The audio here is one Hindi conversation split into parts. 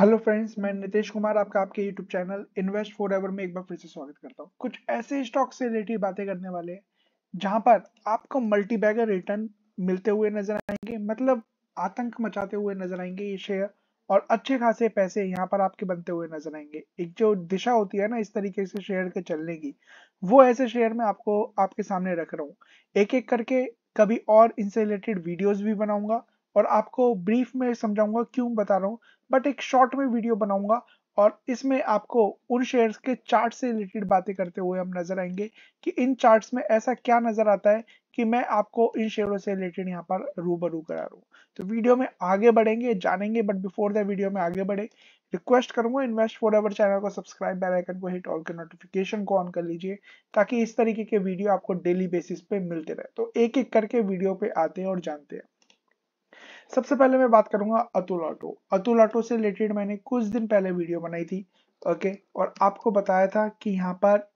हेलो फ्रेंड्स मैं नितेश कुमार आपका आपके YouTube channel invest forever में एक बार फिर से स्वागत करता हूँ कुछ ऐसे स्टॉक से रिलेटेड बातें करने वाले हैं जहाँ पर आपको मल्टी बैगर रिटर्न मिलते हुए नजर आएंगे मतलब आतंक मचाते हुए नजर आएंगे ये शेयर और अच्छे खासे पैसे यहाँ पर आपके बनते हुए नजर आएंगे एक जो दिशा होती है ना इस तरीके से शेयर के चलने की वो ऐसे शेयर में आपको आपके सामने रख रहा हूँ एक एक करके कभी और इनसे रिलेटेड वीडियोज भी बनाऊंगा और आपको ब्रीफ में समझाऊंगा क्यों बता रहा हूँ बट एक शॉर्ट में वीडियो बनाऊंगा और इसमें आपको उन शेयर्स के चार्ट से रिलेटेड बातें करते हुए हम नजर आएंगे कि इन चार्ट्स में ऐसा क्या नजर आता है कि मैं आपको इन शेयरों से रिलेटेड यहाँ पर रूबरू करा रहा हूँ तो वीडियो में आगे बढ़ेंगे जानेंगे बट बिफोर द वीडियो में आगे बढ़े रिक्वेस्ट करूंगा इन्वेस्ट फॉर एवर चैनल को सब्सक्राइब बेल आइकन को हिट ऑल के नोटिफिकेशन को ऑन कर लीजिए ताकि इस तरीके के वीडियो आपको डेली बेसिस पे मिलते रहे तो एक एक करके वीडियो पे आते हैं और जानते हैं सबसे पहले मैं बात करूंगा अतुल ऑटो अतुल ऑटो से रिलेटेड मैंने कुछ दिन पहले वीडियो बनाई थी ओके और आपको बताया था कि यहाँ पर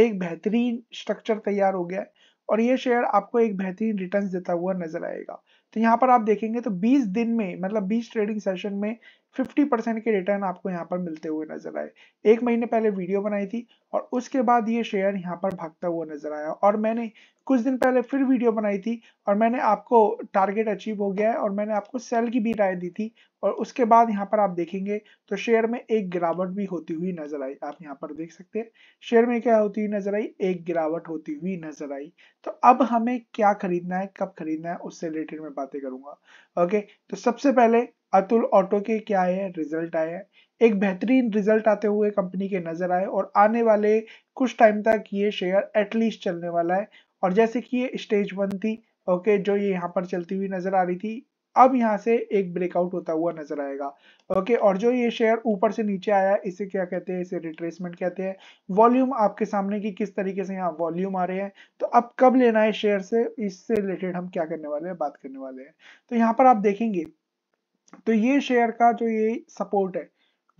एक बेहतरीन स्ट्रक्चर तैयार हो गया है और ये शेयर आपको एक बेहतरीन रिटर्न देता हुआ नजर आएगा तो यहाँ पर आप देखेंगे तो 20 दिन में मतलब 20 ट्रेडिंग सेशन में 50 परसेंट के रिटर्न आपको यहाँ पर मिलते हुए नजर आए एक महीने पहले वीडियो बनाई थी और उसके बाद ये शेयर यहाँ पर भागता हुआ नजर आया और मैंने कुछ दिन पहले फिर वीडियो बनाई थी और मैंने आपको टारगेट अचीव हो गया है और मैंने आपको सेल की भी राय दी थी और उसके बाद यहाँ पर आप देखेंगे तो शेयर में एक गिरावट भी होती हुई नजर आई आप यहाँ पर देख सकते हैं शेयर में क्या होती हुई नजर आई एक गिरावट होती हुई नजर आई तो अब हमें क्या खरीदना है कब खरीदना है उससे रिलेटेड मैं बातें करूंगा ओके तो सबसे पहले अतुल ऑटो के क्या है रिजल्ट आए हैं एक बेहतरीन रिजल्ट आते हुए कंपनी के नजर आए और आने वाले कुछ टाइम तक ये शेयर एटलीस्ट चलने वाला है और जैसे कि ये स्टेज वन थी ओके जो ये यहाँ पर चलती हुई नजर आ रही थी अब यहाँ से एक ब्रेकआउट होता हुआ नजर आएगा ओके और जो ये शेयर ऊपर से नीचे आया इसे क्या कहते हैं इसे रिट्रेसमेंट कहते हैं वॉल्यूम आपके सामने की किस तरीके से यहाँ वॉल्यूम आ रहे हैं तो अब कब लेना है शेयर से इससे रिलेटेड हम क्या करने वाले हैं बात करने वाले हैं तो यहाँ पर आप देखेंगे तो ये शेयर का जो ये सपोर्ट है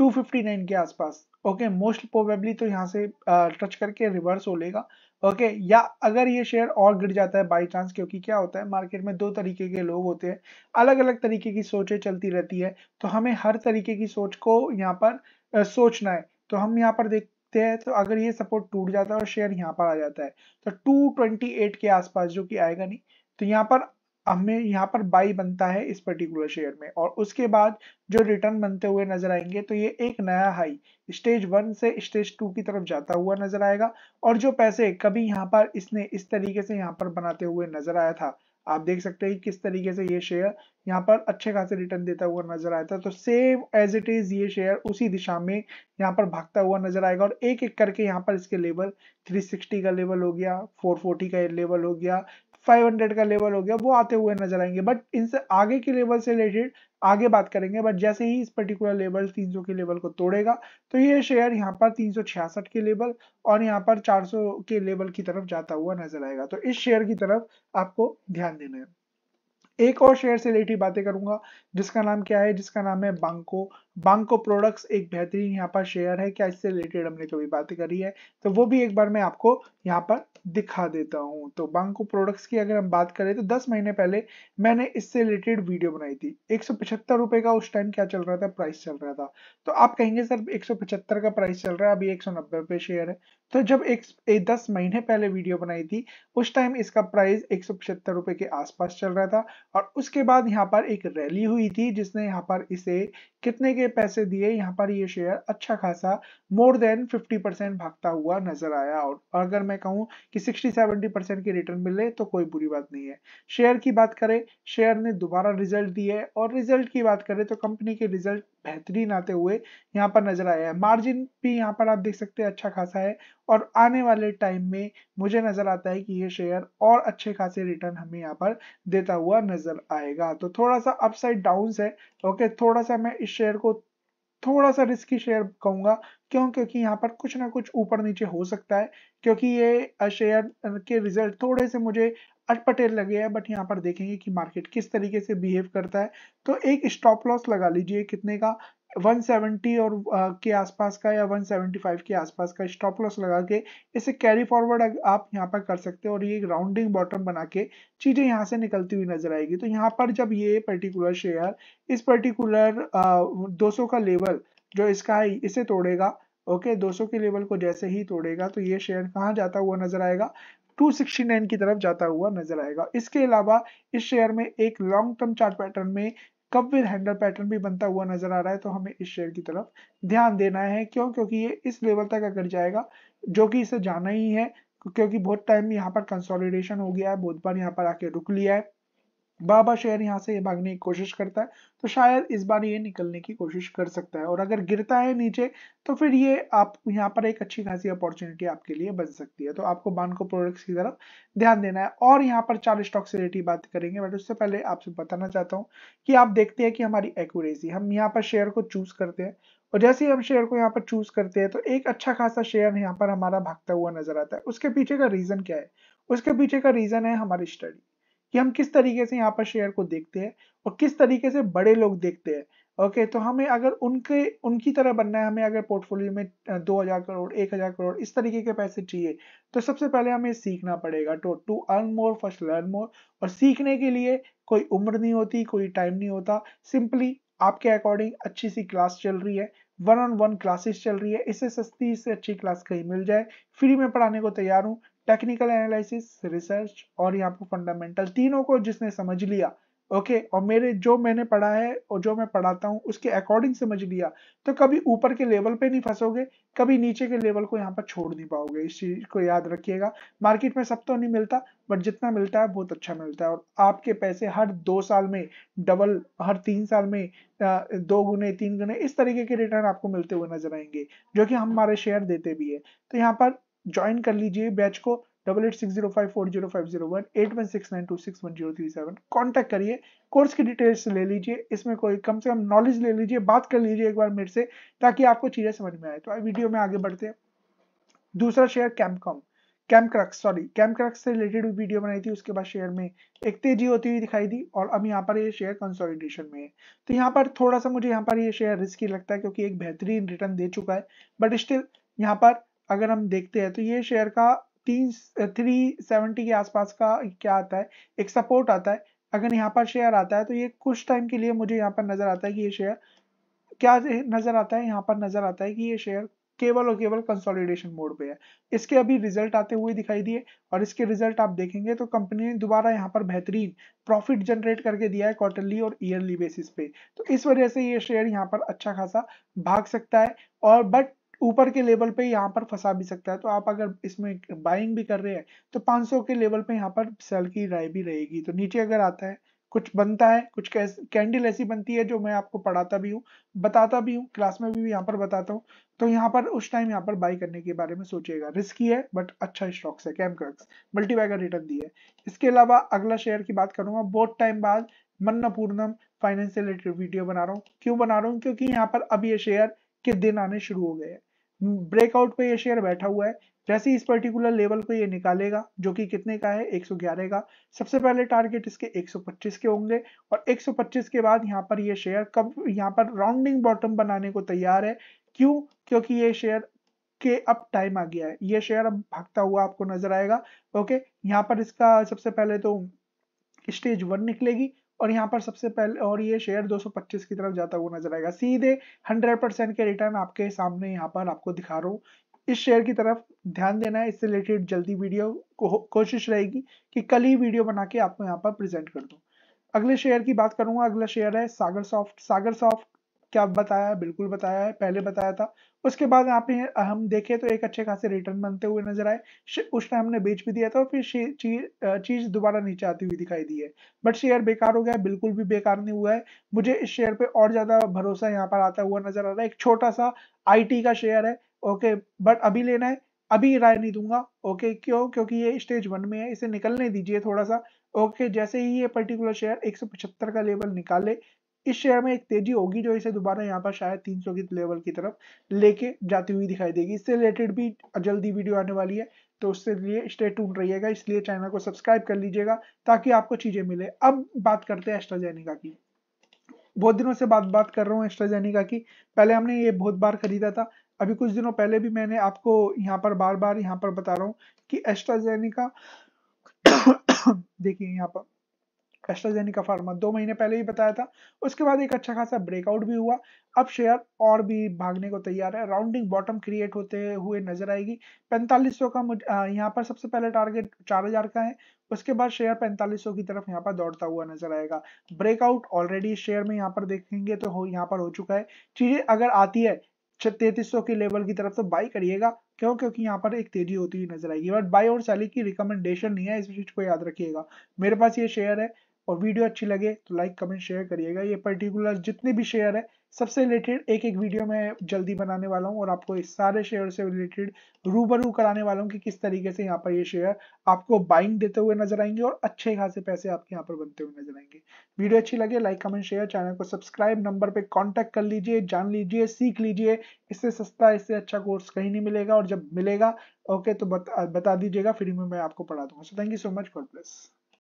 259 के आसपास ओके मोस्ट प्रोबेबली तो यहाँ से टच करके रिवर्स हो लेगा ओके okay, या अगर ये शेयर और गिर जाता है बाई चांस क्योंकि क्या होता है मार्केट में दो तरीके के लोग होते हैं अलग अलग तरीके की सोचें चलती रहती है तो हमें हर तरीके की सोच को यहाँ पर सोचना है तो हम यहाँ पर देखते हैं तो अगर ये सपोर्ट टूट जाता है और शेयर यहाँ पर आ जाता है तो 228 के आसपास जो कि आएगा नहीं तो यहाँ पर हमें यहाँ पर बाई बनता है इस पर्टिकुलर शेयर में और उसके बाद जो रिटर्न बनते हुए नजर आएंगे तो ये एक नया हाई स्टेज वन से स्टेज टू की तरफ जाता हुआ नजर आएगा और जो पैसे कभी यहाँ पर इसने इस तरीके से यहाँ पर बनाते हुए नजर आया था आप देख सकते हैं किस तरीके से ये शेयर यहाँ पर अच्छे खासे रिटर्न देता हुआ नजर आया था तो सेम एज इट इज ये शेयर उसी दिशा में यहाँ पर भागता हुआ नजर आएगा और एक एक करके यहाँ पर इसके लेवल 360 का लेवल हो गया 440 का लेवल हो गया 500 का लेवल हो गया वो आते हुए नजर आएंगे बट इनसे आगे के लेवल से रिलेटेड आगे बात करेंगे बट जैसे ही इस पर्टिकुलर लेवल 300 के लेवल को तोड़ेगा तो ये शेयर यहाँ पर 366 के लेवल और यहाँ पर 400 के लेवल की तरफ जाता हुआ नजर आएगा तो इस शेयर की तरफ आपको ध्यान देना है एक और शेयर से रिलेटेड बातें करूंगा जिसका नाम क्या है जिसका नाम है बांको बांको प्रोडक्ट्स एक बेहतरीन यहाँ पर शेयर है क्या इससे रिलेटेड हमने कभी बात करी है तो वो भी एक बार मैं आपको यहाँ पर दिखा देता हूँ तो बांको प्रोडक्ट्स की अगर हम बात करें तो 10 महीने पहले मैंने इससे रिलेटेड वीडियो बनाई थी एक रुपए का उस टाइम क्या चल रहा था प्राइस चल रहा था तो आप कहेंगे सर एक का प्राइस चल रहा है अभी एक रुपए शेयर है तो जब एक, एक दस महीने पहले वीडियो बनाई थी उस टाइम इसका प्राइस एक रुपए के आसपास चल रहा था और उसके बाद यहाँ पर एक रैली हुई थी जिसने यहाँ पर इसे कितने के पैसे दिए यहाँ पर ये शेयर अच्छा खासा मोर देन 50 परसेंट भागता हुआ नजर आया और अगर मैं कहूँ कि 60-70 परसेंट की रिटर्न मिले तो कोई बुरी बात नहीं है शेयर की बात करें शेयर ने दोबारा रिजल्ट दिए और रिजल्ट की बात करें तो कंपनी के रिजल्ट बेहतरीन आते हुए यहाँ पर नजर आया है मार्जिन भी यहाँ पर आप देख सकते हैं अच्छा खासा है और आने वाले टाइम में मुझे नजर आता है कि ये शेयर और अच्छे खासे रिटर्न हमें यहाँ पर देता हुआ नजर आएगा तो थोड़ा सा अपसाइड डाउन है ओके थोड़ा सा मैं इस शेयर को थोड़ा सा रिस्की शेयर कहूंगा क्यों क्योंकि यहाँ पर कुछ ना कुछ ऊपर नीचे हो सकता है क्योंकि ये शेयर के रिजल्ट थोड़े से मुझे अटपटे लगे हैं बट यहाँ पर देखेंगे कि मार्केट किस तरीके से बिहेव करता है तो एक स्टॉप लॉस लगा लीजिए कितने का 170 और आ, के आसपास का या 175 के आसपास का स्टॉप लॉस लगा के इसे कैरी फॉरवर्ड आप यहाँ पर कर सकते हैं और ये राउंडिंग बॉटम बना के चीज़ें यहाँ से निकलती हुई नजर आएगी तो यहाँ पर जब ये पर्टिकुलर शेयर इस पर्टिकुलर दो 200 का लेवल जो इसका है इसे तोड़ेगा ओके okay, 200 के लेवल को जैसे ही तोड़ेगा तो ये शेयर कहाँ जाता हुआ नजर आएगा 269 की तरफ जाता हुआ नजर आएगा इसके अलावा इस शेयर में एक लॉन्ग टर्म चार्ट पैटर्न में कप विद हैंडल पैटर्न भी बनता हुआ नजर आ रहा है तो हमें इस शेयर की तरफ ध्यान देना है क्यों क्योंकि ये इस लेवल तक अगर जाएगा जो कि इसे जाना ही है क्योंकि बहुत टाइम यहाँ पर कंसोलिडेशन हो गया है बहुत बार यहाँ पर आके रुक लिया है बाबा शेर यहाँ से भागने की कोशिश करता है तो शायद इस बार ये निकलने की कोशिश कर सकता है और अगर गिरता है नीचे तो फिर ये आप यहाँ पर एक अच्छी खासी अपॉर्चुनिटी आपके लिए बन सकती है तो आपको बानको प्रोडक्ट्स की तरफ ध्यान देना है और यहाँ पर चार स्टॉक से रेटी बात करेंगे बट उससे पहले आपसे बताना चाहता हूँ कि आप देखते हैं कि हमारी एक्यूरेसी हम यहाँ पर शेयर को चूज करते हैं और जैसे ही हम शेयर को यहाँ पर चूज करते हैं तो एक अच्छा खासा शेयर यहाँ पर हमारा भागता हुआ नजर आता है उसके पीछे का रीजन क्या है उसके पीछे का रीजन है हमारी स्टडी कि हम किस तरीके से यहाँ पर शेयर को देखते हैं और किस तरीके से बड़े लोग देखते हैं ओके okay, तो हमें अगर उनके उनकी तरह बनना है हमें अगर पोर्टफोलियो में दो हज़ार करोड़ एक हज़ार करोड़ इस तरीके के पैसे चाहिए तो सबसे पहले हमें सीखना पड़ेगा to to earn more first learn more और सीखने के लिए कोई उम्र नहीं होती कोई टाइम नहीं होता सिंपली आपके अकॉर्डिंग अच्छी सी क्लास चल रही है वन ऑन वन क्लासेस चल रही है इससे सस्ती इससे अच्छी क्लास कहीं मिल जाए फ्री में पढ़ाने को तैयार हूँ टेक्निकल एनालिसिस रिसर्च और यहाँ पर फंडामेंटल तीनों को जिसने समझ लिया ओके okay, और मेरे जो मैंने पढ़ा है और जो मैं पढ़ाता हूँ उसके अकॉर्डिंग समझ लिया तो कभी ऊपर के लेवल पे नहीं फंसोगे कभी नीचे के लेवल को यहाँ पर छोड़ नहीं पाओगे इस चीज को याद रखिएगा मार्केट में सब तो नहीं मिलता बट जितना मिलता है बहुत अच्छा मिलता है और आपके पैसे हर दो साल में डबल हर तीन साल में दो गुने तीन गुने इस तरीके के रिटर्न आपको मिलते हुए नजर आएंगे जो कि हमारे शेयर देते भी है तो यहाँ पर ज्वाइन कर लीजिए बैच को double eight six zero five four zero five zero one eight one six nine two six one zero three seven contact करिए कोर्स की डिटेल्स ले लीजिए इसमें कोई कम से कम नॉलेज ले लीजिए बात कर लीजिए एक बार मेरे से ताकि आपको चीज़ें समझ में आए तो वीडियो में आगे बढ़ते हैं दूसरा शेयर कैमकॉम कैम्प क्रक्स सॉरी कैम्प क्रक्स से रिलेटेड वीडियो बनाई थी उसके बाद शेयर में एक तेजी होती हुई दिखाई दी और अब यहाँ पर ये शेयर कंसोलिडेशन में है तो यहाँ पर थोड़ा सा मुझे यहाँ पर ये शेयर रिस्की लगता है क्योंकि एक बेहतरीन रिटर्न दे चुका है बट स्टिल यहाँ पर अगर हम देखते हैं तो ये शेयर का तीन थ्री सेवेंटी के आसपास का क्या आता है एक सपोर्ट आता है अगर यहाँ पर शेयर आता है तो ये कुछ टाइम के लिए मुझे यहाँ पर नजर आता है कि ये शेयर क्या नजर आता है यहाँ पर नजर आता है कि ये शेयर केवल और केवल कंसोलिडेशन मोड पे है इसके अभी रिजल्ट आते हुए दिखाई दिए और इसके रिजल्ट आप देखेंगे तो कंपनी ने दोबारा यहाँ पर बेहतरीन प्रॉफिट जनरेट करके दिया है क्वार्टरली और ईयरली बेसिस पे तो इस वजह से ये शेयर यहाँ पर अच्छा खासा भाग सकता है और बट ऊपर के लेवल पे यहाँ पर फंसा भी सकता है तो आप अगर इसमें बाइंग भी कर रहे हैं तो 500 के लेवल पे यहाँ पर सेल की राय भी रहेगी तो नीचे अगर आता है कुछ बनता है कुछ कैंडल ऐसी बनती है जो मैं आपको पढ़ाता भी हूँ बताता भी हूँ क्लास में भी, भी यहाँ पर बताता हूँ तो यहाँ पर उस टाइम यहाँ पर बाई करने के बारे में सोचिएगा रिस्की है बट अच्छा स्टॉक्स है कैमक्रक्स मल्टीबैगर रिटर्न दी है इसके अलावा अगला शेयर की बात करूंगा बहुत टाइम बाद मन्नापूर्णम फाइनेंस रिलेटेड वीडियो बना रहा हूँ क्यों बना रहा हूँ क्योंकि यहाँ पर अब ये शेयर के दिन आने शुरू हो गए हैं ब्रेकआउट पे ये शेयर बैठा हुआ है जैसे इस पर्टिकुलर लेवल को ये निकालेगा जो कि कितने का है 111 का सबसे पहले टारगेट इसके 125 के होंगे और 125 के बाद यहाँ पर ये शेयर कब यहाँ पर राउंडिंग बॉटम बनाने को तैयार है क्यों क्योंकि ये शेयर के अब टाइम आ गया है ये शेयर अब भागता हुआ आपको नजर आएगा ओके यहाँ पर इसका सबसे पहले तो स्टेज वन निकलेगी और यहाँ पर सबसे पहले और ये शेयर 225 की तरफ जाता हुआ नजर आएगा सीधे 100 परसेंट के रिटर्न आपके सामने यहाँ पर आपको दिखा रहा हूँ इस शेयर की तरफ ध्यान देना है इससे रिलेटेड जल्दी वीडियो को कोशिश रहेगी कि कल ही वीडियो बना के आपको यहाँ पर प्रेजेंट कर दूँ अगले शेयर की बात करूंगा अगला शेयर है सागर सॉफ्ट सागर सॉफ्ट क्या बताया बिल्कुल बताया है पहले बताया था उसके बाद यहाँ पे हम देखे तो एक अच्छे खासे रिटर्न बनते हुए नजर आए उस टाइम हमने बेच भी दिया था और फिर चीज दोबारा नीचे आती हुई दिखाई दी है बट शेयर बेकार हो गया बिल्कुल भी बेकार नहीं हुआ है मुझे इस शेयर पे और ज्यादा भरोसा यहाँ पर आता हुआ नजर आ रहा है एक छोटा सा आई का शेयर है ओके बट अभी लेना है अभी राय नहीं दूंगा ओके क्यों क्योंकि ये स्टेज वन में है इसे निकलने दीजिए थोड़ा सा ओके जैसे ही ये पर्टिकुलर शेयर एक का लेवल निकाले इस शेयर में एक तेजी होगी जो इसे दोबारा यहाँ पर शायद 300 की लेवल की तरफ लेके जाती हुई दिखाई देगी इससे रिलेटेड भी जल्दी वीडियो आने वाली है तो उससे लिए स्टे टून रहिएगा इसलिए चैनल को सब्सक्राइब कर लीजिएगा ताकि आपको चीज़ें मिले अब बात करते हैं एस्ट्राजेनिका की बहुत दिनों से बात बात कर रहा हूँ एस्ट्राजेनिका की पहले हमने ये बहुत बार खरीदा था अभी कुछ दिनों पहले भी मैंने आपको यहाँ पर बार बार यहाँ पर बता रहा हूँ कि एस्ट्राजेनिका देखिए यहाँ पर एस्ट्राजेनिका फार्मा दो महीने पहले ही बताया था उसके बाद एक अच्छा खासा ब्रेकआउट भी हुआ अब शेयर और भी भागने को तैयार है राउंडिंग बॉटम क्रिएट होते हुए नजर आएगी 4500 का यहाँ पर सबसे पहले टारगेट 4000 का है उसके बाद शेयर 4500 की तरफ यहाँ पर दौड़ता हुआ नजर आएगा ब्रेकआउट ऑलरेडी शेयर में यहाँ पर देखेंगे तो यहाँ पर हो चुका है चीजें अगर आती है तैतीस के लेवल की तरफ तो बाई करिएगा क्यों क्योंकि यहाँ पर एक तेजी होती हुई नजर आएगी बट बाय और सेलिंग की रिकमेंडेशन नहीं है इस चीज को याद रखिएगा मेरे पास ये शेयर है और वीडियो अच्छी लगे तो लाइक कमेंट शेयर करिएगा ये पर्टिकुलर जितने भी शेयर है सबसे रिलेटेड एक एक वीडियो मैं जल्दी बनाने वाला हूँ और आपको इस सारे शेयर से रिलेटेड रूबरू कराने वाला हूँ कि किस तरीके से यहाँ पर ये शेयर आपको बाइंग देते हुए नजर आएंगे और अच्छे खासे पैसे आपके यहाँ पर बनते हुए नजर आएंगे वीडियो अच्छी लगे लाइक कमेंट शेयर चैनल को सब्सक्राइब नंबर पर कॉन्टेक्ट कर लीजिए जान लीजिए सीख लीजिए इससे सस्ता इससे अच्छा कोर्स कहीं नहीं मिलेगा और जब मिलेगा ओके तो बता, बता दीजिएगा फ्री में मैं आपको पढ़ा दूंगा so thank you so much for plus